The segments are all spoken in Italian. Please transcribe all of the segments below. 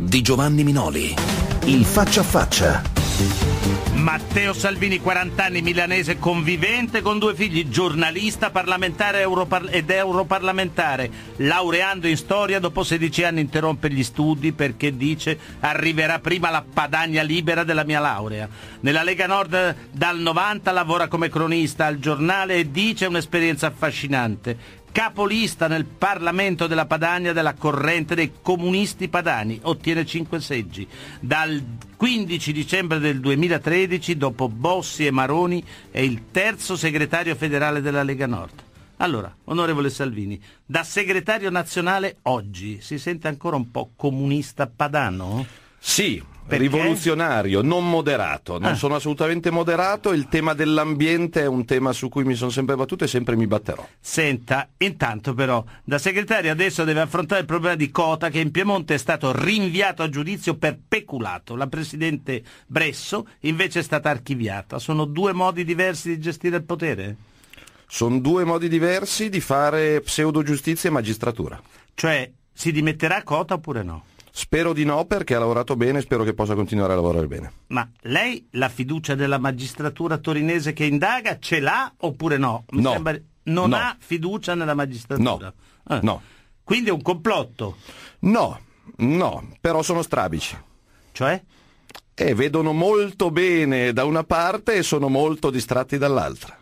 di Giovanni Minoli. Il faccia a faccia. Matteo Salvini, 40 anni, milanese convivente con due figli, giornalista, parlamentare europar ed europarlamentare, laureando in storia, dopo 16 anni interrompe gli studi perché dice arriverà prima la padagna libera della mia laurea. Nella Lega Nord dal 90 lavora come cronista al giornale e dice un'esperienza affascinante capolista nel Parlamento della Padania della corrente dei comunisti padani, ottiene 5 seggi. Dal 15 dicembre del 2013, dopo Bossi e Maroni, è il terzo segretario federale della Lega Nord. Allora, onorevole Salvini, da segretario nazionale oggi si sente ancora un po' comunista padano? Sì, perché? Rivoluzionario, non moderato, non ah. sono assolutamente moderato, il tema dell'ambiente è un tema su cui mi sono sempre battuto e sempre mi batterò. Senta, intanto però, da segretario adesso deve affrontare il problema di Cota che in Piemonte è stato rinviato a giudizio per peculato. La Presidente Bresso invece è stata archiviata. Sono due modi diversi di gestire il potere? Sono due modi diversi di fare pseudo giustizia e magistratura. Cioè, si dimetterà Cota oppure no? Spero di no perché ha lavorato bene, e spero che possa continuare a lavorare bene. Ma lei la fiducia della magistratura torinese che indaga ce l'ha oppure no? Mi no. Sembra... Non no. ha fiducia nella magistratura? No. Eh. no. Quindi è un complotto? No, no, però sono strabici. Cioè? Eh, vedono molto bene da una parte e sono molto distratti dall'altra.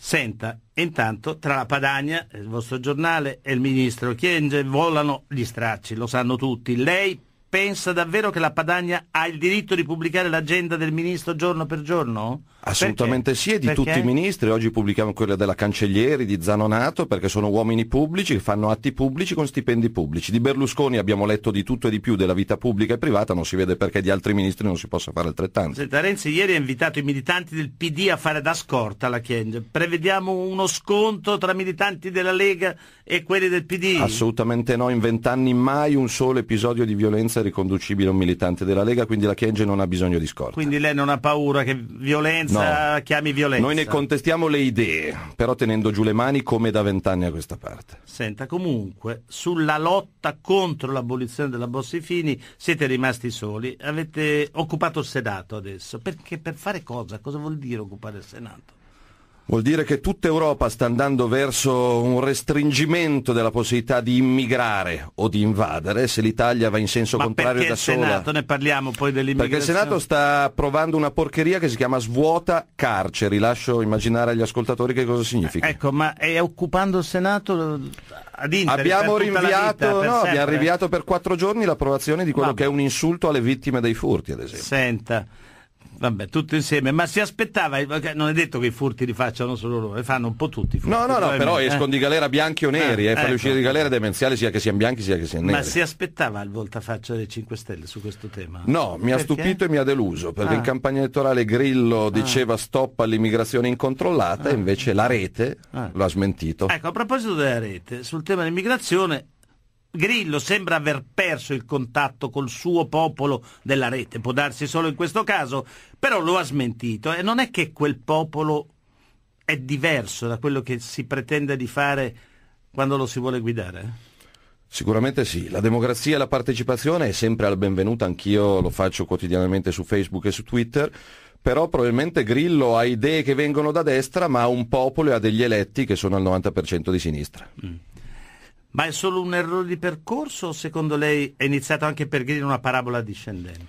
Senta, intanto tra la Padania, il vostro giornale e il ministro Chienge volano gli stracci, lo sanno tutti. Lei pensa davvero che la Padania ha il diritto di pubblicare l'agenda del ministro giorno per giorno? Assolutamente perché? sì, e di perché? tutti i ministri. Oggi pubblichiamo quella della Cancellieri, di Zanonato, perché sono uomini pubblici che fanno atti pubblici con stipendi pubblici. Di Berlusconi abbiamo letto di tutto e di più della vita pubblica e privata, non si vede perché di altri ministri non si possa fare altrettanto. Senta, Renzi ieri ha invitato i militanti del PD a fare da scorta alla Chienge. Prevediamo uno sconto tra militanti della Lega e quelli del PD? Assolutamente no, in vent'anni mai un solo episodio di violenza è riconducibile a un militante della Lega, quindi la Chienge non ha bisogno di scorta. Quindi lei non ha paura che violenza no. Eh, chiami violenza. Noi ne contestiamo le idee, però tenendo giù le mani come da vent'anni a questa parte. Senta, comunque, sulla lotta contro l'abolizione della Bossi Fini siete rimasti soli, avete occupato il Senato adesso, perché per fare cosa? Cosa vuol dire occupare il Senato? Vuol dire che tutta Europa sta andando verso un restringimento della possibilità di immigrare o di invadere se l'Italia va in senso Ma contrario da sola. Perché il Senato ne parliamo poi dell'immigrazione? Perché il Senato sta approvando una porcheria che si chiama svuota carceri, lascio immaginare agli ascoltatori che cosa significa. Ecco, ma è occupando il Senato ad Inter abbiamo rinviato, vita, no, abbiamo rinviato per quattro giorni l'approvazione di quello Vabbè. che è un insulto alle vittime dei furti, ad esempio. Senta. Vabbè, tutto insieme, ma si aspettava, eh, non è detto che i furti li facciano solo loro, li eh, fanno un po' tutti. I furti, no, no, no, però eh? escono di galera bianchi o neri, eh, eh, farli ecco. uscire di galera demenziale sia che siano bianchi sia che siano neri. Ma si aspettava il voltafaccia dei 5 Stelle su questo tema? No, mi perché? ha stupito e mi ha deluso, perché ah. in campagna elettorale Grillo ah. diceva ah. stop all'immigrazione incontrollata, ah. e invece la rete ah. lo ha smentito. Ecco, a proposito della rete, sul tema dell'immigrazione Grillo sembra aver perso il contatto col suo popolo della rete, può darsi solo in questo caso, però lo ha smentito e non è che quel popolo è diverso da quello che si pretende di fare quando lo si vuole guidare? Sicuramente sì, la democrazia e la partecipazione è sempre al benvenuto, anch'io lo faccio quotidianamente su Facebook e su Twitter, però probabilmente Grillo ha idee che vengono da destra ma ha un popolo e ha degli eletti che sono al 90% di sinistra. Mm. Ma è solo un errore di percorso o secondo lei è iniziato anche per Perghini una parabola discendente?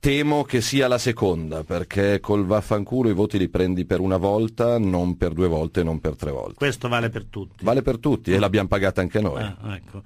Temo che sia la seconda, perché col vaffanculo i voti li prendi per una volta, non per due volte, non per tre volte. Questo vale per tutti. Vale per tutti e l'abbiamo pagata anche noi. Ah, ecco.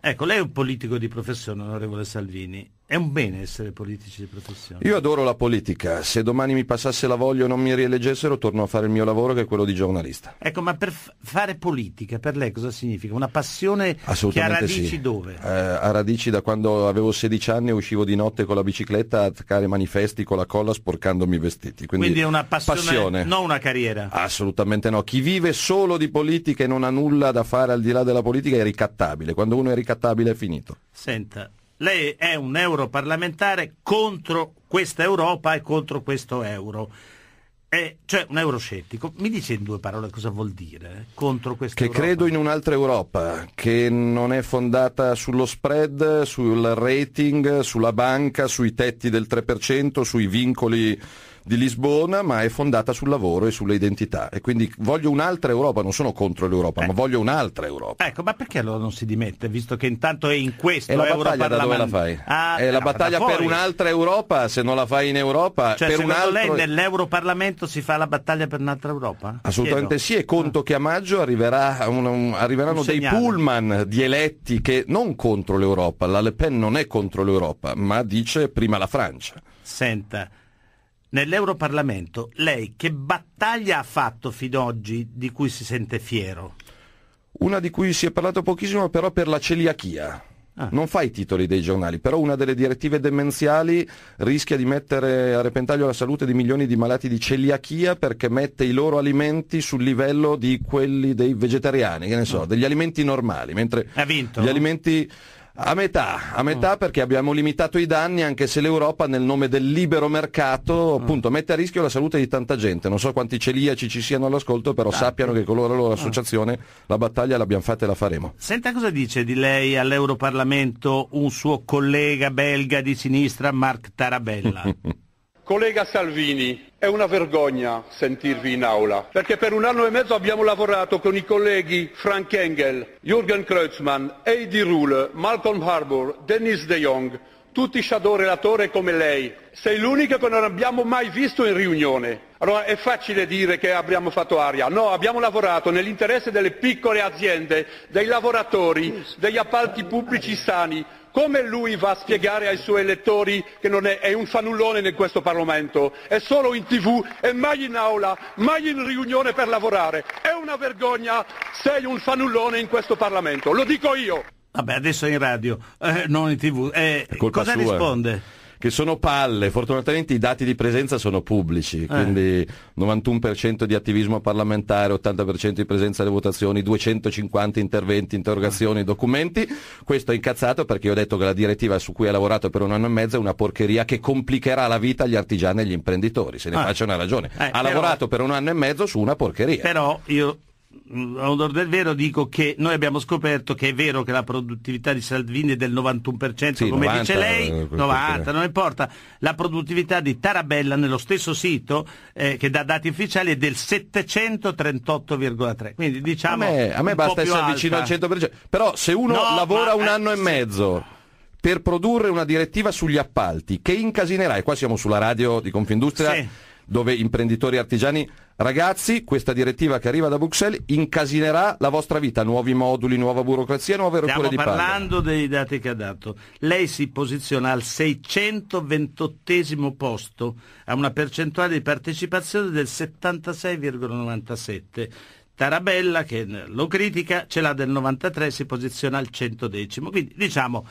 ecco, lei è un politico di professione, onorevole Salvini. È un bene essere politici di professione. Io adoro la politica. Se domani mi passasse la voglia o non mi rieleggessero, torno a fare il mio lavoro che è quello di giornalista. Ecco, ma per fare politica, per lei cosa significa? Una passione che ha radici sì. dove? Eh, ha radici da quando avevo 16 anni e uscivo di notte con la bicicletta a attaccare manifesti con la colla sporcandomi i vestiti. Quindi, Quindi è una passione, passione, non una carriera. Assolutamente no. Chi vive solo di politica e non ha nulla da fare al di là della politica è ricattabile. Quando uno è ricattabile è finito. Senta, lei è un europarlamentare contro questa Europa e contro questo euro. È, cioè un euroscettico. Mi dice in due parole cosa vuol dire eh, contro questa Che Europa? credo in un'altra Europa, che non è fondata sullo spread, sul rating, sulla banca, sui tetti del 3%, sui vincoli di Lisbona, ma è fondata sul lavoro e sulle identità. E quindi voglio un'altra Europa, non sono contro l'Europa, eh. ma voglio un'altra Europa. Ecco, ma perché allora non si dimette, visto che intanto è in questo è la battaglia da dove la fai? Ah, è la no, eh, battaglia per un'altra Europa, se non la fai in Europa, cioè, per un altro... lei nell'Europarlamento si fa la battaglia per un'altra Europa? Assolutamente Chiedo. sì, e conto ah. che a maggio arriverà un, un, arriveranno un dei pullman di eletti che non contro l'Europa, la Le Pen non è contro l'Europa, ma dice prima la Francia. Senta, nell'Europarlamento, lei che battaglia ha fatto fino ad oggi di cui si sente fiero? Una di cui si è parlato pochissimo però per la celiachia. Ah. Non fa i titoli dei giornali, però una delle direttive demenziali rischia di mettere a repentaglio la salute di milioni di malati di celiachia perché mette i loro alimenti sul livello di quelli dei vegetariani, che ne so, ah. degli alimenti normali, mentre ha vinto. gli alimenti a metà, a metà mm. perché abbiamo limitato i danni anche se l'Europa nel nome del libero mercato mm. appunto, mette a rischio la salute di tanta gente. Non so quanti celiaci ci siano all'ascolto, però sappiano che con la loro mm. associazione la battaglia l'abbiamo fatta e la faremo. Senta cosa dice di lei all'Europarlamento un suo collega belga di sinistra, Marc Tarabella. Collega Salvini, è una vergogna sentirvi in aula, perché per un anno e mezzo abbiamo lavorato con i colleghi Frank Engel, Jürgen Kreutzmann, Heidi Ruhle, Malcolm Harbour, Dennis De Jong, tutti shadow relatori come lei. Sei l'unico che non abbiamo mai visto in riunione. Allora è facile dire che abbiamo fatto aria. No, abbiamo lavorato nell'interesse delle piccole aziende, dei lavoratori, degli appalti pubblici sani, come lui va a spiegare ai suoi elettori che è un fannullone in questo parlamento è solo in tv e mai in aula mai in riunione per lavorare è una vergogna sei un fannullone in questo parlamento lo dico io Vabbè, adesso è in radio, eh, non in tv. Eh, cosa sua. risponde? che sono palle. Fortunatamente i dati di presenza sono pubblici, eh. quindi 91% di attivismo parlamentare, 80% di presenza alle votazioni, 250 interventi, interrogazioni, eh. documenti. Questo è incazzato perché io ho detto che la direttiva su cui ha lavorato per un anno e mezzo è una porcheria che complicherà la vita agli artigiani e agli imprenditori, se ne eh. faccia una ragione. Eh, ha però... lavorato per un anno e mezzo su una porcheria. Però io a onore del vero dico che noi abbiamo scoperto che è vero che la produttività di Salvini è del 91%, sì, come 90, dice lei, 90, non importa. La produttività di Tarabella nello stesso sito, eh, che dà dati ufficiali, è del 738,3. Quindi diciamo... A me, a me basta essere alta. vicino al 100%. Però se uno no, lavora ma, un eh, anno eh, e mezzo... Sì per produrre una direttiva sugli appalti che incasinerà, e qua siamo sulla radio di Confindustria, sì dove imprenditori artigiani, ragazzi, questa direttiva che arriva da Bruxelles incasinerà la vostra vita, nuovi moduli, nuova burocrazia, nuove rotture di palle. Stiamo parlando dei dati che ha dato. Lei si posiziona al 628 posto, ha una percentuale di partecipazione del 76,97. Tarabella, che lo critica, ce l'ha del 93, si posiziona al 110. Quindi diciamo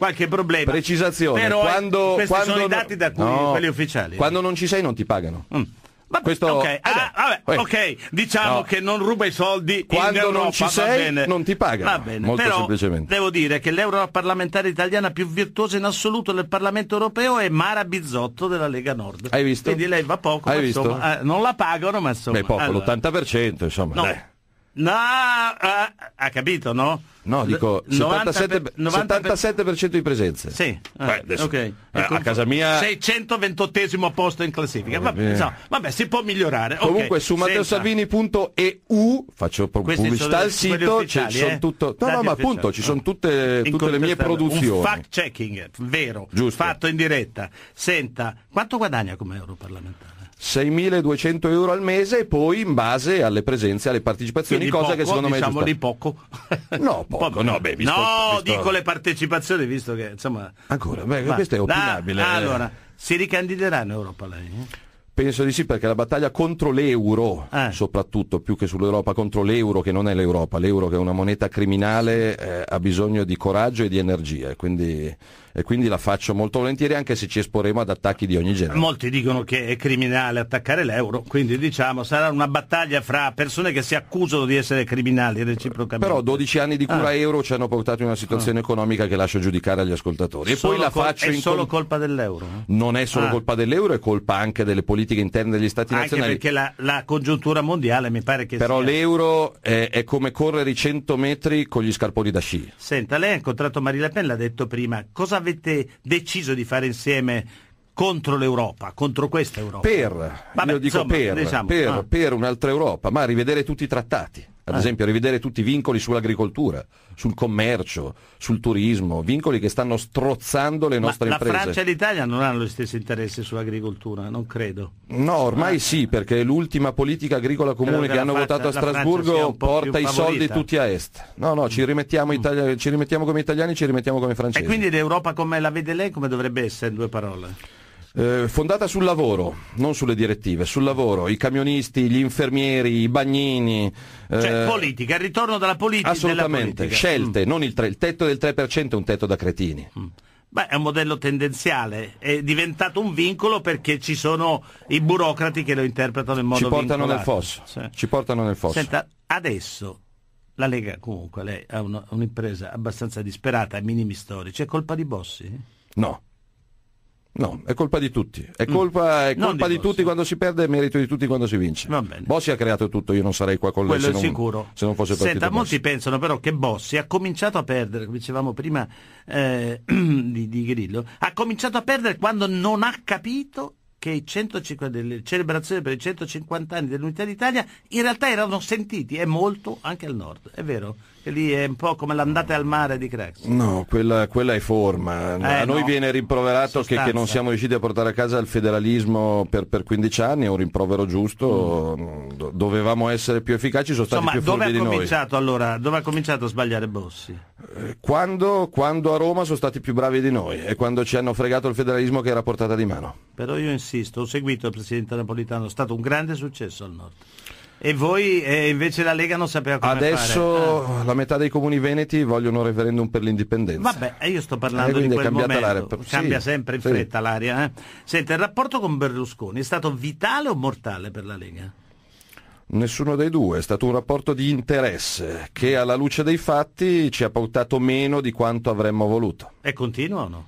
qualche problema. Precisazione, Però eh, quando, questi quando sono i dati da cui, no, quelli ufficiali. Quando non ci sei non ti pagano. Mm. Vabbè, Questo... okay. Ah, eh. vabbè, ok, eh. diciamo no. che non ruba i soldi quando Europa, non ci sei, non ti paga. Va bene, molto Però semplicemente. Devo dire che l'europarlamentare italiana più virtuosa in assoluto del Parlamento europeo è Mara Bizzotto della Lega Nord. Hai visto? Quindi lei va poco, Hai ma visto? Insomma, eh, non la pagano, ma insomma. Beh, poco, allora. l'80%, insomma. No. Dai. No, ha, eh, ha capito, no? No, dico 77, 97, per... di presenze. Sì, ah, Beh, adesso, okay. eh, a casa mia 628 posto in classifica. Oh, vabbè, no, vabbè, si può migliorare. Comunque okay. su matteosavini.eu faccio pubblicità al sito, ci eh? sono tutto No, no ma appunto, ci sono tutte, tutte le mie produzioni. Un fact checking, vero, Giusto. fatto in diretta. Senta, quanto guadagna come europarlamentare? 6.200 euro al mese e poi in base alle presenze, alle partecipazioni, Quindi cosa poco, che secondo me è diciamo giusta. Diciamo di poco. no, poco, poco. no, beh, visto, no visto... dico le partecipazioni, visto che, insomma... Ancora, beh, ma, questo è opinabile. Da, eh. allora, si ricandiderà in Europa lei? Eh? Penso di sì perché la battaglia contro l'euro, eh. soprattutto più che sull'Europa, contro l'euro che non è l'Europa, l'euro che è una moneta criminale, eh, ha bisogno di coraggio e di energia. Quindi e quindi la faccio molto volentieri anche se ci esporremo ad attacchi di ogni genere. Molti dicono che è criminale attaccare l'euro, quindi diciamo sarà una battaglia fra persone che si accusano di essere criminali reciprocamente. Però 12 anni di cura ah. euro ci hanno portato in una situazione ah. economica che lascio giudicare agli ascoltatori. E solo poi la faccio è solo colpa dell'euro? Non è solo ah. colpa dell'euro, è colpa anche delle politiche interne degli stati anche nazionali. Anche perché la, la, congiuntura mondiale mi pare che Però sia... l'euro è, è, come correre i 100 metri con gli scarponi da sci. Senta, lei ha incontrato Maria Le Pen, l'ha detto prima, cosa avete deciso di fare insieme contro l'Europa, contro questa Europa? Per, Vabbè, io dico insomma, per, diciamo, per, ah. per un'altra Europa, ma rivedere tutti i trattati, ad ah. esempio rivedere tutti i vincoli sull'agricoltura, sul commercio, sul turismo, vincoli che stanno strozzando le nostre Ma imprese. La Francia e l'Italia non hanno gli stessi interessi sull'agricoltura, non credo. No, ormai ah. sì, perché l'ultima politica agricola comune che, che hanno Francia, votato a Strasburgo porta i soldi tutti a est. No, no, ci mm. rimettiamo, mm. Italia, ci rimettiamo come italiani, ci rimettiamo come francesi. E quindi l'Europa come la vede lei, come dovrebbe essere in due parole? Eh, fondata sul lavoro, non sulle direttive, sul lavoro, i camionisti, gli infermieri, i bagnini. Cioè, eh... Cioè politica, il ritorno dalla politica. Assolutamente, politica. scelte, mm. il, tre, il, tetto del 3% è un tetto da cretini. Mm. Beh, è un modello tendenziale, è diventato un vincolo perché ci sono i burocrati che lo interpretano in modo ci portano vincolato. nel fosso. Sì. Ci portano nel fosso. Senta, adesso la Lega comunque lei ha un'impresa abbastanza disperata, ai minimi storici, è colpa di Bossi? No. No, è colpa di tutti. È mm. colpa, è colpa di, di tutti quando si perde e merito di tutti quando si vince. Bossi ha creato tutto, io non sarei qua con Quello lei se non, se non, fosse partito Senta, molti pensano però che Bossi ha cominciato a perdere, come dicevamo prima eh, di, di Grillo, ha cominciato a perdere quando non ha capito che 150, le celebrazioni per i 150 anni dell'Unità d'Italia in realtà erano sentiti e molto anche al nord, è vero? che lì è un po' come l'andata al mare di Crax. No, quella, quella, è forma. Eh, a noi no. viene rimproverato che, che, non siamo riusciti a portare a casa il federalismo per, per 15 anni, è un rimprovero giusto, mm. dovevamo essere più efficaci, sono stati più forti di noi. Allora, dove ha cominciato a sbagliare Bossi? Eh, quando, quando, a Roma sono stati più bravi di noi e quando ci hanno fregato il federalismo che era portata di mano. Però io insisto, ho seguito il presidente napolitano, è stato un grande successo al nord. E voi e invece la Lega non sapeva cosa Adesso fare. Ah. la metà dei comuni veneti vogliono un referendum per l'indipendenza. Vabbè, eh, io sto parlando eh, di quel momento. Per... Cambia sì, sempre in fretta l'aria. Eh? Senta, il rapporto con Berlusconi è stato vitale o mortale per la Lega? Nessuno dei due, è stato un rapporto di interesse che alla luce dei fatti ci ha portato meno di quanto avremmo voluto. E continuo o no?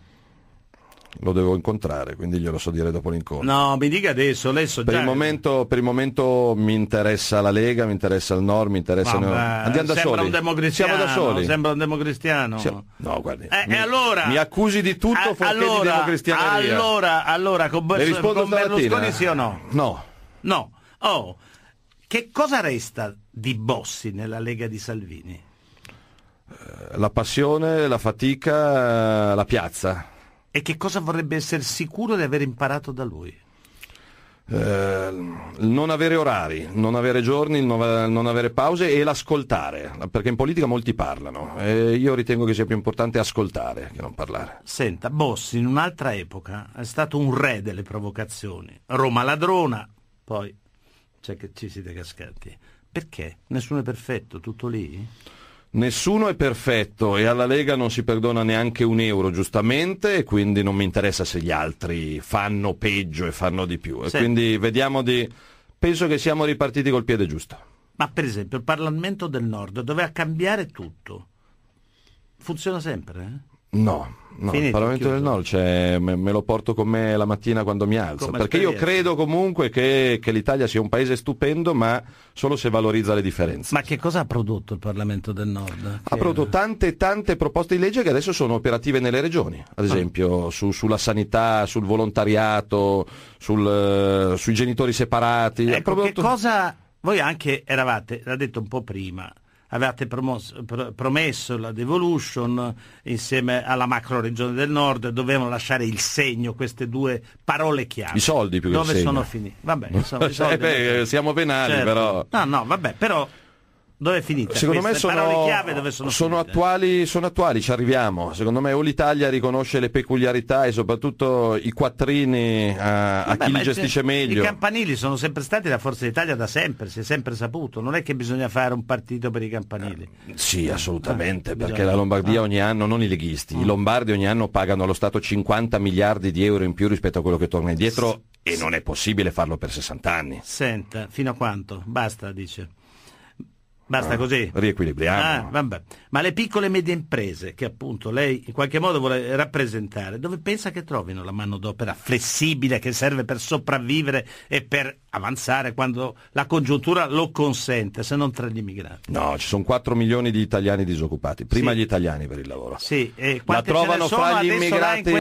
lo devo incontrare, quindi glielo so dire dopo l'incontro. No, mi dica adesso, lei so per, già... il momento, per il momento mi interessa la Lega, mi interessa il Nord, mi interessa... Vabbè, Andiamo da soli. Un democristiano, Siamo da soli. Sembra un democristiano. Siamo... No, guardi. Eh, mi, allora, mi accusi di tutto eh, fuorché allora, di democristianeria. Allora, allora, con, Ber- con Berlusconi sì o no? No. No. Oh, che cosa resta di Bossi nella Lega di Salvini? Eh, la passione, la fatica, eh, la piazza. E che cosa vorrebbe essere sicuro di aver imparato da lui? Eh, non avere orari, non avere giorni, non avere pause e l'ascoltare, perché in politica molti parlano e io ritengo che sia più importante ascoltare che non parlare. Senta, Bossi in un'altra epoca è stato un re delle provocazioni, Roma ladrona, poi c'è ci siete cascati. Perché? Nessuno è perfetto, tutto lì? Nessuno è perfetto e alla Lega non si perdona neanche un euro, giustamente, e quindi non mi interessa se gli altri fanno peggio e fanno di più. Sì. quindi vediamo di... Penso che siamo ripartiti col piede giusto. Ma per esempio il Parlamento del Nord doveva cambiare tutto. Funziona sempre? Eh? No. No, Finito, il Parlamento chiuso. del Nord cioè, me, me, lo porto con me la mattina quando mi alzo, Come perché esperienza. io credo comunque che, che l'Italia sia un paese stupendo, ma solo se valorizza le differenze. Ma che cosa ha prodotto il Parlamento del Nord? Ha prodotto tante tante proposte di legge che adesso sono operative nelle regioni, ad ah. esempio ah. su, sulla sanità, sul volontariato, sul, eh, sui genitori separati. Ecco, prodotto... cosa... Voi anche eravate, l'ha detto un po' prima, avevate promosso, pr- promesso la devolution insieme alla macro regione del nord, dovevano lasciare il segno, queste due parole chiave. I soldi più che Dove sono finiti? Vabbè, insomma, eh soldi, beh, siamo penali certo. però. No, no, vabbè, però dove è finita? Secondo Queste me sono, sono, sono, attuali, sono, attuali, ci arriviamo. Secondo me o l'Italia riconosce le peculiarità e soprattutto i quattrini eh, a, a Beh, chi li gestisce meglio. I campanili sono sempre stati la forza d'Italia da sempre, si è sempre saputo. Non è che bisogna fare un partito per i campanili. Eh, sì, assolutamente, eh, perché bisogna... la Lombardia ah. ogni anno, non i leghisti, mm. i lombardi ogni anno pagano allo Stato 50 miliardi di euro in più rispetto a quello che torna indietro S e non è possibile farlo per 60 anni. Senta, fino a quanto? Basta, dice. Basta così. Riequilibriamo. Ah, vabbè. Ma le piccole e medie imprese che appunto lei in qualche modo vuole rappresentare, dove pensa che trovino la manodopera flessibile che serve per sopravvivere e per avanzare quando la congiuntura lo consente, se non tra gli immigrati? No, ci sono 4 milioni di italiani disoccupati. Prima sì. gli italiani per il lavoro. Sì, e la trovano fra gli immigrati